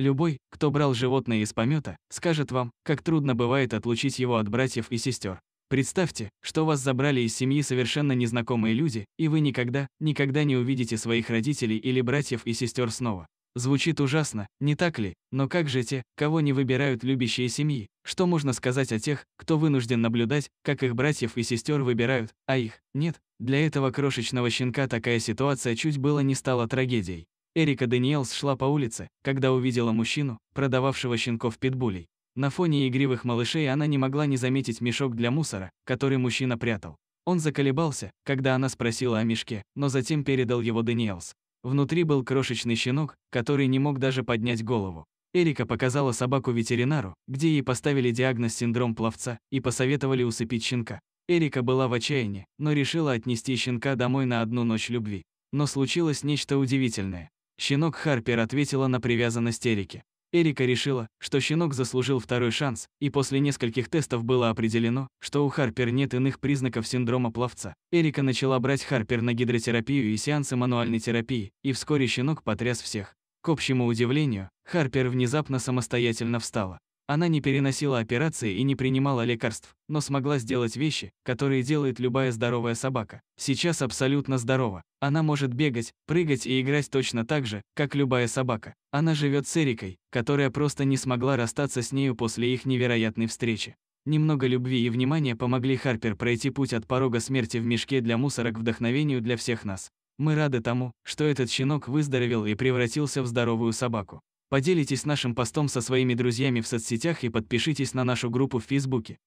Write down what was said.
Любой, кто брал животное из помета, скажет вам, как трудно бывает отлучить его от братьев и сестер. Представьте, что вас забрали из семьи совершенно незнакомые люди, и вы никогда, никогда не увидите своих родителей или братьев и сестер снова. Звучит ужасно, не так ли? Но как же те, кого не выбирают любящие семьи? Что можно сказать о тех, кто вынужден наблюдать, как их братьев и сестер выбирают, а их нет? Для этого крошечного щенка такая ситуация чуть было не стала трагедией. Эрика Даниэлс шла по улице, когда увидела мужчину, продававшего щенков-питбулей. На фоне игривых малышей она не могла не заметить мешок для мусора, который мужчина прятал. Он заколебался, когда она спросила о мешке, но затем передал его Даниэлс. Внутри был крошечный щенок, который не мог даже поднять голову. Эрика показала собаку ветеринару, где ей поставили диагноз синдром пловца и посоветовали усыпить щенка. Эрика была в отчаянии, но решила отнести щенка домой на одну ночь любви. Но случилось нечто удивительное. Щенок Харпер ответила на привязанность Эрики. Эрика решила, что щенок заслужил второй шанс, и после нескольких тестов было определено, что у Харпер нет иных признаков синдрома пловца. Эрика начала брать Харпер на гидротерапию и сеансы мануальной терапии, и вскоре щенок потряс всех. К общему удивлению, Харпер внезапно самостоятельно встала. Она не переносила операции и не принимала лекарств, но смогла сделать вещи, которые делает любая здоровая собака. Сейчас абсолютно здорова. Она может бегать, прыгать и играть точно так же, как любая собака. Она живет с Эрикой, которая просто не смогла расстаться с нею после их невероятной встречи. Немного любви и внимания помогли Харпер пройти путь от порога смерти в мешке для мусора к вдохновению для всех нас. Мы рады тому, что этот щенок выздоровел и превратился в здоровую собаку. Поделитесь нашим постом со своими друзьями в соцсетях и подпишитесь на нашу группу в Фейсбуке.